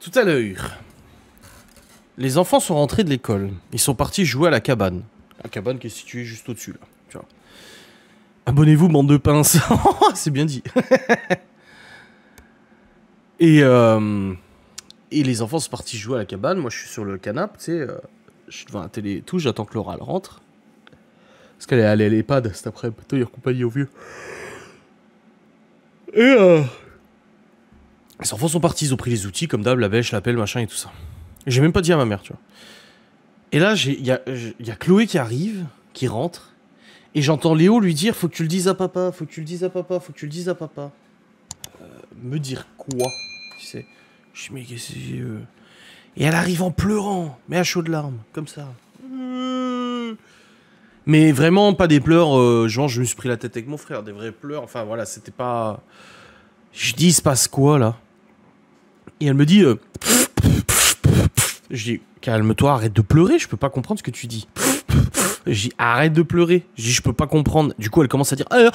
Tout à l'heure, les enfants sont rentrés de l'école. Ils sont partis jouer à la cabane. La cabane qui est située juste au-dessus, là. Abonnez-vous, bande de pinces. C'est bien dit. et, euh, et les enfants sont partis jouer à la cabane. Moi, je suis sur le canapé, tu sais. Euh, je suis devant la télé et tout. J'attends que Laura rentre. Parce qu'elle est allée à l'EHPAD cet après-midi. Plutôt, il compagnie au vieux. Et euh, les enfants sont partis, ils ont pris les outils, comme d'hab, la bêche, la machin et tout ça. J'ai même pas dit à ma mère, tu vois. Et là, il y a, Chloé qui arrive, qui rentre, et j'entends Léo lui dire Faut que tu le dises à papa, faut que tu le dises à papa, faut que tu le dises à papa. Euh, me dire quoi Tu sais Je suis euh. Et elle arrive en pleurant, mais à chaud de larmes, comme ça. Euh. Mais vraiment, pas des pleurs, genre je me suis pris la tête avec mon frère, des vrais pleurs. Enfin voilà, c'était pas. Je dis, il se passe quoi là et elle me dit euh, dis Calme-toi, arrête de pleurer, je peux pas comprendre ce que tu dis. dis « arrête de pleurer. J'ai je peux pas comprendre. Du coup, elle commence à dire. Euh,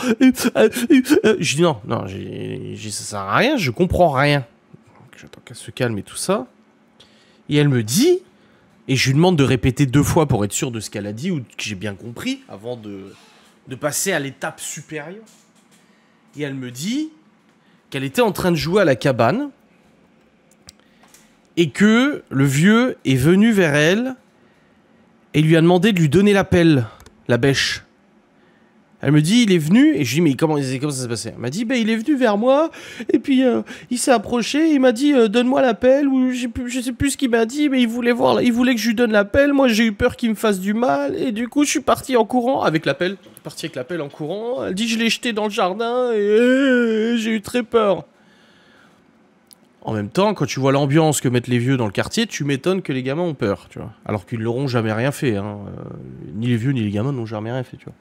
euh, je dis non, non, j'ai ça sert à rien. Je comprends rien. J'attends qu'elle se calme et tout ça. Et elle me dit, et je lui demande de répéter deux fois pour être sûr de ce qu'elle a dit ou que j'ai bien compris avant de, de passer à l'étape supérieure. Et elle me dit qu'elle était en train de jouer à la cabane et que le vieux est venu vers elle et lui a demandé de lui donner la pelle, la bêche. Elle me dit, il est venu, et je lui dis, mais comment, ça s'est passé Elle m'a dit, ben, il est venu vers moi, et puis euh, il s'est approché, il m'a dit, euh, donne-moi la pelle, ou je sais plus ce qu'il m'a dit, mais il voulait voir, il voulait que je lui donne la pelle, moi j'ai eu peur qu'il me fasse du mal, et du coup je suis parti en courant, avec la pelle, parti avec la pelle en courant, elle dit, je l'ai jeté dans le jardin, et j'ai eu très peur. En même temps, quand tu vois l'ambiance que mettent les vieux dans le quartier, tu m'étonnes que les gamins ont peur, tu vois. Alors qu'ils n'auront jamais rien fait. Hein. Euh, ni les vieux ni les gamins n'ont jamais rien fait, tu vois.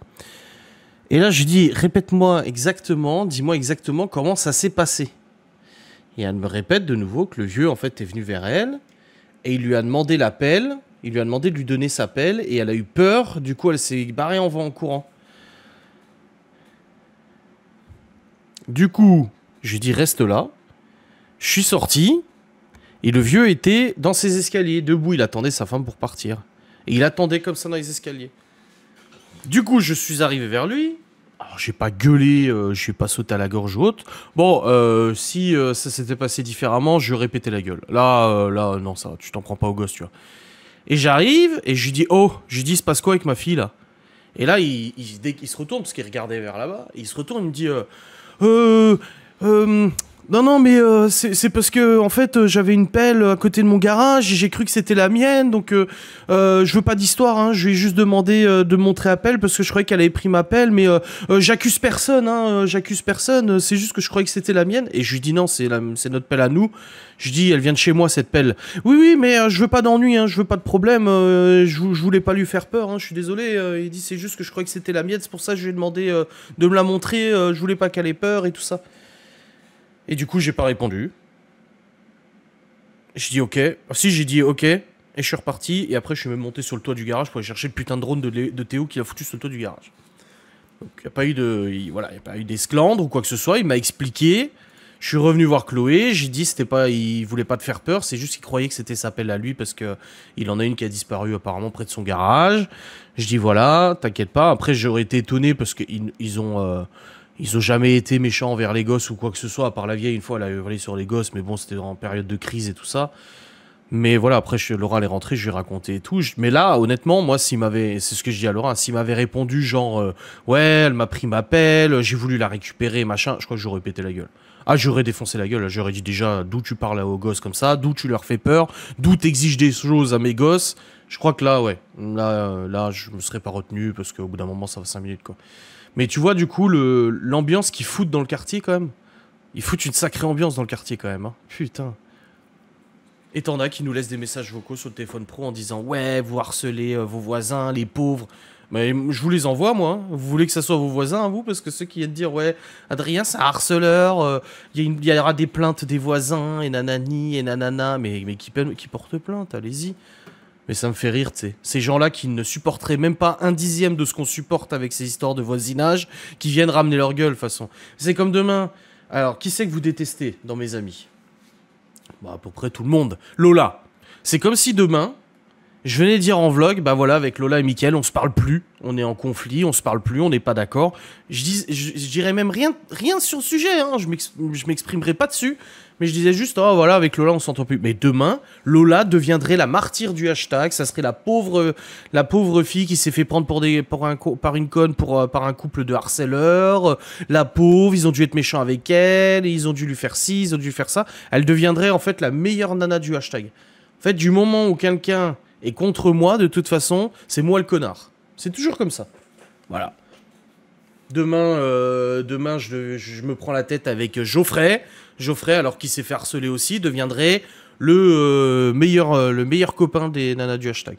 Et là, je dis, répète-moi exactement, dis-moi exactement comment ça s'est passé. Et elle me répète de nouveau que le vieux, en fait, est venu vers elle et il lui a demandé l'appel, il lui a demandé de lui donner sa pelle et elle a eu peur, du coup, elle s'est barrée en vent en courant. Du coup, je lui dis, reste là. Je suis sorti et le vieux était dans ses escaliers, debout. Il attendait sa femme pour partir. Et il attendait comme ça dans les escaliers. Du coup, je suis arrivé vers lui. Alors, j'ai pas gueulé, euh, je n'ai pas sauté à la gorge haute. Bon, euh, si euh, ça s'était passé différemment, je répétais la gueule. Là, là, non, ça, tu t'en prends pas au gosse, tu vois. Et j'arrive et je lui dis, oh, je lui dis, se passe quoi avec ma fille là Et là, il, dès qu'il se retourne, parce qu'il regardait vers là-bas, il se retourne, il me dit, euh, euh, non, non, mais euh, c'est parce que en fait euh, j'avais une pelle à côté de mon garage et j'ai cru que c'était la mienne, donc euh, je veux pas d'histoire. Hein. je lui ai juste demandé de montrer la pelle parce que je croyais qu'elle avait pris ma pelle, mais j'accuse personne. Hein, j'accuse personne. C'est juste que je croyais que c'était la mienne et je lui dis non, c'est c'est notre pelle à nous. Je dis elle vient de chez moi cette pelle. Oui, oui, mais je veux pas d'ennui, hein, je veux pas de problème. Je, voulais pas lui faire peur. je suis désolé. il dit c'est juste que je croyais que c'était la mienne, c'est pour ça que je lui ai demandé de me la montrer. je voulais pas qu'elle ait peur et tout ça. Et du coup, j'ai pas répondu. J'ai dit ok. Ah, si, j'ai dit ok. Et je suis reparti. Et après, je suis même monté sur le toit du garage pour aller chercher le putain de drone de, de Théo qui a foutu sur le toit du garage. Donc, il n'y a pas eu de. voilà, a pas eu d'esclandre ou quoi que ce soit. Il m'a expliqué. Je suis revenu voir Chloé. J'ai dit c'était pas. Il voulait pas te faire peur. C'est juste qu'il croyait que c'était sa pelle à lui parce que il en a une qui a disparu apparemment près de son garage. Je dis voilà, t'inquiète pas. Après, j'aurais été étonné parce qu'ils ils ont. Euh, ils ont jamais été méchants envers les gosses ou quoi que ce soit, à part la vieille, une fois, elle a hurlé sur les gosses, mais bon, c'était en période de crise et tout ça. Mais voilà, après, Laura, elle est rentrée, je lui ai raconté et tout. mais là, honnêtement, moi, s'il m'avait, c'est ce que je dis à Laura, s'il m'avait répondu genre, euh, ouais, elle m'a pris ma pelle, j'ai voulu la récupérer, machin, je crois que j'aurais pété la gueule. Ah, j'aurais défoncé la gueule, j'aurais dit déjà d'où tu parles aux gosses comme ça, d'où tu leur fais peur, d'où exiges des choses à mes gosses. Je crois que là, ouais, là, là, je me serais pas retenu parce qu'au bout d'un moment, ça va 5 minutes, quoi. Mais tu vois, du coup, l'ambiance qu'ils foutent dans le quartier, quand même. Ils foutent une sacrée ambiance dans le quartier, quand même. Hein. Putain. Et t'en as qui nous laissent des messages vocaux sur le téléphone pro en disant Ouais, vous harcelez euh, vos voisins, les pauvres. Mais je vous les envoie, moi. Hein. Vous voulez que ça soit vos voisins, vous Parce que ceux qui viennent dire Ouais, Adrien, c'est un harceleur, euh, il y, aura des plaintes des voisins, et nanani, et nanana. Mais, mais qui, qui porte plainte Allez-y. Mais ça me fait rire, tu sais. Ces gens-là qui ne supporteraient même pas un dixième de ce qu'on supporte avec ces histoires de voisinage, qui viennent ramener leur gueule, de toute façon. C'est comme demain. Alors, qui c'est que vous détestez dans mes amis Bah, à peu près tout le monde. Lola. C'est comme si demain, je venais dire en vlog, bah voilà, avec Lola et Mickaël, on se parle plus, on est en conflit, on se parle plus, on n'est pas d'accord. Je, dis, dirais même rien, rien sur le sujet, hein, je m'exprimerai pas dessus, mais je disais juste, oh voilà, avec Lola, on s'entend plus. Mais demain, Lola deviendrait la martyre du hashtag, ça serait la pauvre, la pauvre fille qui s'est fait prendre pour des, par une conne pour, euh, par un couple de harceleurs, la pauvre, ils ont dû être méchants avec elle, ils ont dû lui faire ci, ils ont dû faire ça. Elle deviendrait en fait la meilleure nana du hashtag. En fait, du moment où quelqu'un et contre moi, de toute façon, c'est moi le connard. C'est toujours comme ça. Voilà. Demain, euh, demain je, me prends la tête avec Geoffrey. Geoffrey, alors qu'il s'est fait harceler aussi, deviendrait le, euh, meilleur, euh, le meilleur copain des nanas du hashtag.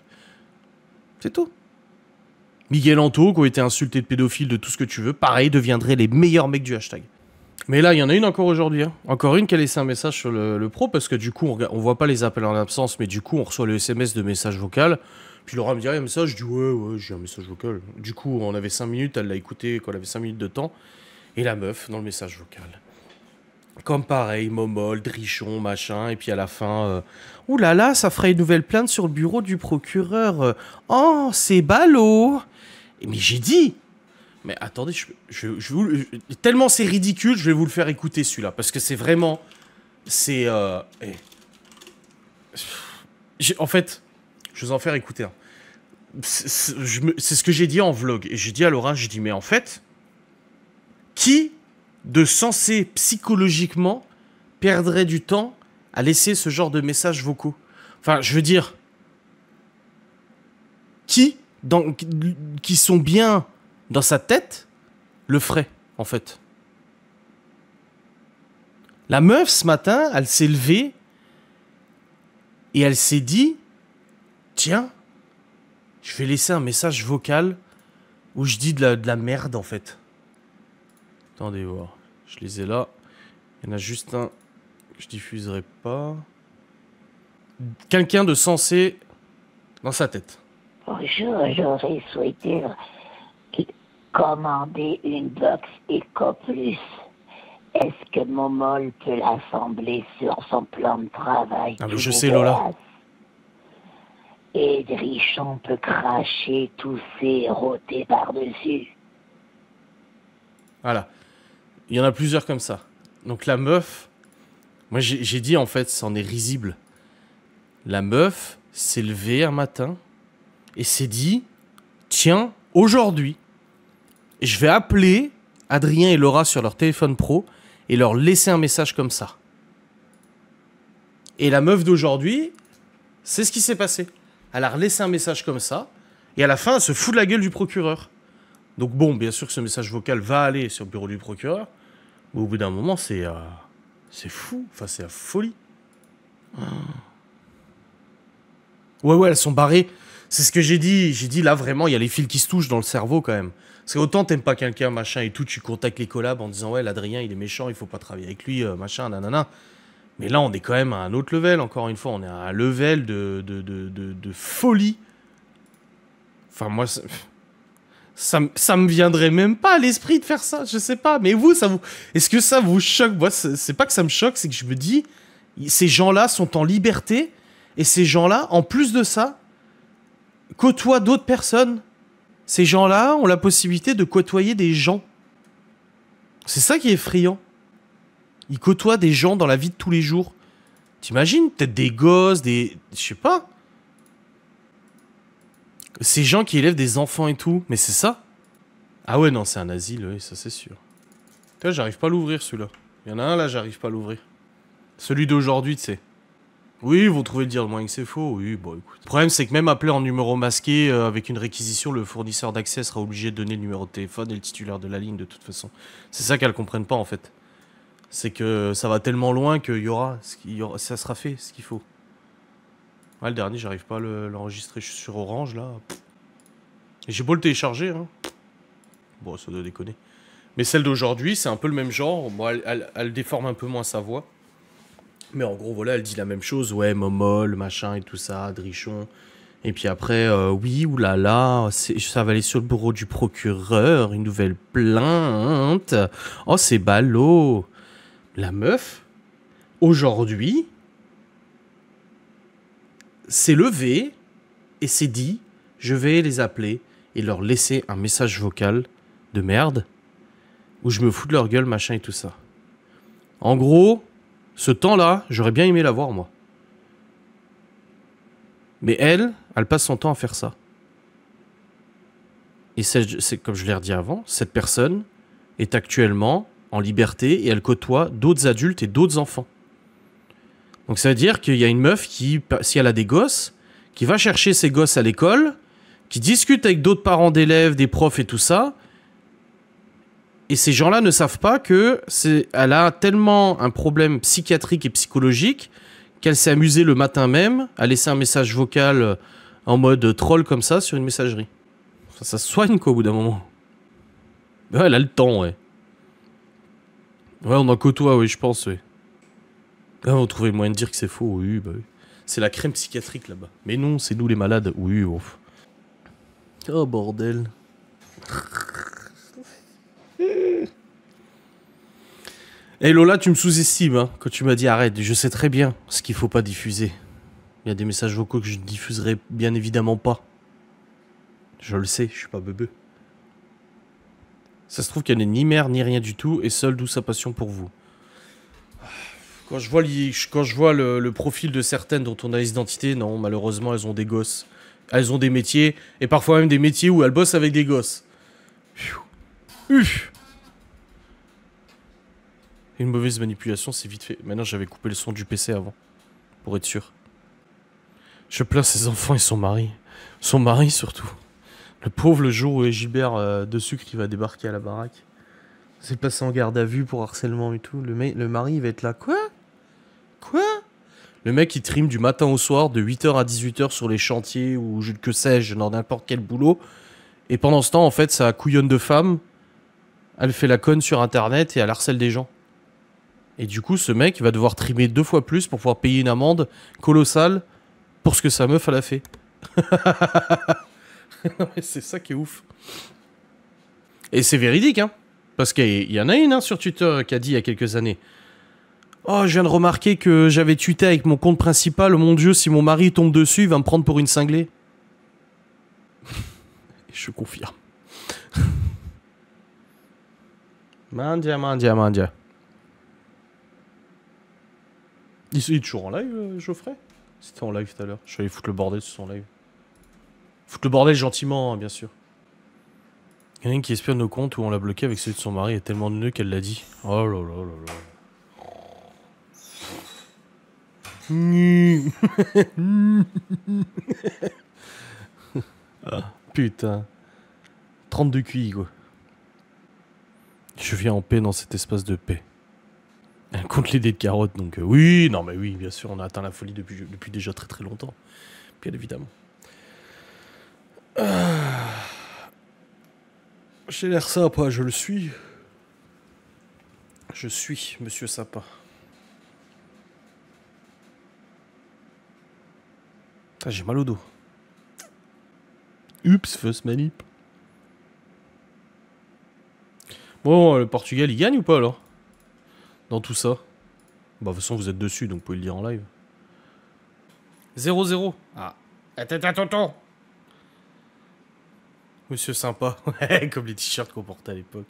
C'est tout. Miguel Anto, qui ont été insultés de pédophile de tout ce que tu veux, pareil, deviendrait les meilleurs mecs du hashtag. Mais là, il y en a une encore aujourd'hui. Hein. Encore une qui a laissé un message sur le, pro, parce que du coup, on ne voit pas les appels en absence, mais du coup, on reçoit le SMS de message vocal. Puis Laura me dit, ah, il y a un message. Je dis, ouais, ouais, j'ai un message vocal. Du coup, on avait 5 minutes, elle l'a écouté quand elle avait 5 minutes de temps. Et la meuf, dans le message vocal. Comme pareil, momol, drichon, machin. Et puis à la fin, euh, oulala, là là, ça ferait une nouvelle plainte sur le bureau du procureur. Euh, oh, c'est ballot. Mais j'ai dit, mais attendez, je, je, je vous, tellement c'est ridicule, je vais vous le faire écouter celui-là. Parce que c'est vraiment... C'est... Euh, eh. En fait, je vais vous en faire écouter un. C'est ce que j'ai dit en vlog. Et j'ai dit à Laura, je dit, mais en fait, qui de censé, psychologiquement perdrait du temps à laisser ce genre de messages vocaux Enfin, je veux dire... Qui, donc qui sont bien dans sa tête, le frais, en fait. La meuf, ce matin, elle s'est levée et elle s'est dit Tiens, je vais laisser un message vocal où je dis de la, merde, en fait. Attendez voir. Je les ai là. Il y en a juste un que je diffuserai pas. Quelqu'un de sensé dans sa tête. Bonjour, j'aurais souhaité commander une box Eco Plus. Est-ce que mon molle peut l'assembler sur son plan de travail ah, Je sais, Lola. Et Drichon peut cracher, tousser, rôter par-dessus. Voilà. Il y en a plusieurs comme ça. Donc la meuf, moi j'ai dit en fait, c'en est risible. La meuf s'est levée un matin et s'est dit, tiens, aujourd'hui, je vais appeler Adrien et Laura sur leur téléphone pro et leur laisser un message comme ça. Et la meuf d'aujourd'hui, c'est ce qui s'est passé. Elle a laissé un message comme ça, et à la fin, elle se fout de la gueule du procureur. Donc bon, bien sûr que ce message vocal va aller sur le bureau du procureur, mais au bout d'un moment, c'est... Euh, c'est fou, enfin c'est la folie. Ah. Ouais, ouais, elles sont barrées. C'est ce que j'ai dit. J'ai dit là vraiment, il y a les fils qui se touchent dans le cerveau quand même. Parce que autant t'aimes pas quelqu'un, machin et tout, tu contactes les collabs en disant ouais, l'Adrien il est méchant, il faut pas travailler avec lui, euh, machin, nanana. Mais là, on est quand même à un autre level, encore une fois. On est à un level de, de, folie. Enfin, moi, ça, ça, me viendrait même pas à l'esprit de faire ça. Je sais pas. Mais vous, ça vous. Est-ce que ça vous choque Moi, c'est pas que ça me choque, c'est que je me dis, ces gens-là sont en liberté. Et ces gens-là, en plus de ça, côtoie d'autres personnes. Ces gens-là ont la possibilité de côtoyer des gens. C'est ça qui est effrayant. Ils côtoient des gens dans la vie de tous les jours. T'imagines Peut-être des gosses, des... Je sais pas. Ces gens qui élèvent des enfants et tout. Mais c'est ça Ah ouais, non, c'est un asile, oui, ça c'est sûr. j'arrive pas à l'ouvrir celui-là. Il y en a un là, j'arrive pas à l'ouvrir. Celui d'aujourd'hui, tu sais. Oui, vous vont trouver le dire moins que c'est faux. Oui, bon, Le problème, c'est que même appeler en numéro masqué, euh, avec une réquisition, le fournisseur d'accès sera obligé de donner le numéro de téléphone et le titulaire de la ligne, de toute façon. C'est ça qu'elles comprennent pas, en fait. C'est que ça va tellement loin que y aura, ça sera fait, ce qu'il faut. Ah, le dernier, j'arrive pas à l'enregistrer. Je suis sur Orange, là. J'ai beau le télécharger, hein. Bon, ça doit déconner. Mais celle d'aujourd'hui, c'est un peu le même genre. elle déforme un peu moins sa voix. Mais en gros, voilà, elle dit la même chose. Ouais, Momol, machin et tout ça, Drichon. Et puis après, euh, oui, oulala, ça va aller sur le bureau du procureur, une nouvelle plainte. Oh, c'est ballot. La meuf, aujourd'hui, s'est levée et s'est dit, je vais les appeler et leur laisser un message vocal de merde, où je me fous de leur gueule, machin et tout ça. En gros, ce temps-là, j'aurais bien aimé l'avoir, moi. Mais elle, elle passe son temps à faire ça. Et c'est comme je l'ai redit avant, cette personne est actuellement en liberté et elle côtoie d'autres adultes et d'autres enfants. Donc ça veut dire qu'il y a une meuf qui, si elle a des gosses, qui va chercher ses gosses à l'école, qui discute avec d'autres parents d'élèves, des profs et tout ça, et ces gens-là ne savent pas que c'est, elle a tellement un problème psychiatrique et psychologique qu'elle s'est amusée le matin même à laisser un message vocal euh, en mode troll comme ça sur une messagerie. Ça, se soigne quoi au bout d'un moment. elle a le temps, ouais. Ouais, on en côtoie, oui, je pense, oui. Ah, on le moyen de dire que c'est faux, oui, bah oui. C'est la crème psychiatrique là-bas. Mais non, c'est nous les malades, oui, ouf. Oh bordel. Et Lola, tu me sous-estimes hein, quand tu m'as dit arrête. Je sais très bien ce qu'il faut pas diffuser. Il y a des messages vocaux que je ne diffuserai bien évidemment pas. Je le sais, je suis pas bébé. Ça se trouve qu'elle n'est ni mère ni rien du tout et seule d'où sa passion pour vous. Quand je vois, quand je vois le, profil de certaines dont on a les identités, non, malheureusement, elles ont des gosses. Elles ont des métiers et parfois même des métiers où elles bossent avec des gosses. Une mauvaise manipulation, c'est vite fait. Maintenant, j'avais coupé le son du PC avant. Pour être sûr. Je plains ses enfants et son mari. Son mari, surtout. Le pauvre, le jour où Gilbert euh, de sucre, il va débarquer à la baraque. C'est passé en garde à vue pour harcèlement et tout. Le, mari, il va être là. Quoi Quoi Le mec, il trime du matin au soir, de 8h à 18h sur les chantiers ou que sais-je, dans n'importe quel boulot. Et pendant ce temps, en fait, ça couillonne de femmes. Elle fait la conne sur Internet et elle harcèle des gens. Et du coup, ce mec va devoir trimer deux fois plus pour pouvoir payer une amende colossale pour ce que sa meuf elle a fait. c'est ça qui est ouf. Et c'est véridique, hein. Parce qu'il y en a une hein, sur Twitter euh, qui a dit il y a quelques années Oh, je viens de remarquer que j'avais tweeté avec mon compte principal oh, Mon Dieu, si mon mari tombe dessus, il va me prendre pour une cinglée. je confirme. mandia, mandia, mandia. Il, est toujours en live, euh, Geoffrey C'était en live tout à l'heure. Je suis allé foutre le bordel sur son live. Foutre le bordel gentiment, hein, bien sûr. Il y en a une qui espère nos comptes où on l'a bloqué avec celui de son mari. Il tellement de nœuds qu'elle l'a dit. Oh là là là là. ah, putain. 32 QI, quoi. Je viens en paix dans cet espace de paix. Contre les dés de carottes, donc euh, oui, non mais oui, bien sûr, on a atteint la folie depuis, depuis déjà très très longtemps. Bien évidemment. Euh, j'ai l'air sympa, je le suis. Je suis Monsieur Sapin. Ah, j'ai mal au dos. Ups, fausse manip. Bon, le Portugal, il gagne ou pas alors dans tout ça Bah, de toute façon, vous êtes dessus, donc vous pouvez le dire en live. 0-0. Ah. Eh, t'es un tonton Monsieur sympa. Ouais, comme les t-shirts qu'on portait à l'époque.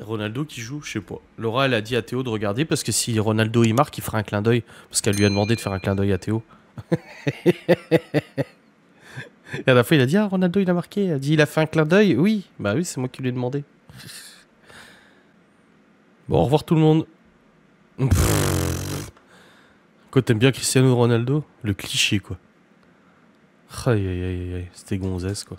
Ronaldo qui joue, je sais pas. Laura, elle a dit à Théo de regarder parce que si Ronaldo y marque, il fera un clin d'œil. Parce qu'elle lui a demandé de faire un clin d'œil à Théo. Et à la fois, il a dit Ah, Ronaldo, il a marqué. Il a dit Il a fait un clin d'œil. Oui, bah oui, c'est moi qui lui ai demandé. Bon, au revoir tout le monde. Quand Quoi, t'aimes bien Cristiano Ronaldo Le cliché, quoi. Aïe aïe aïe aïe, c'était gonzesse, quoi.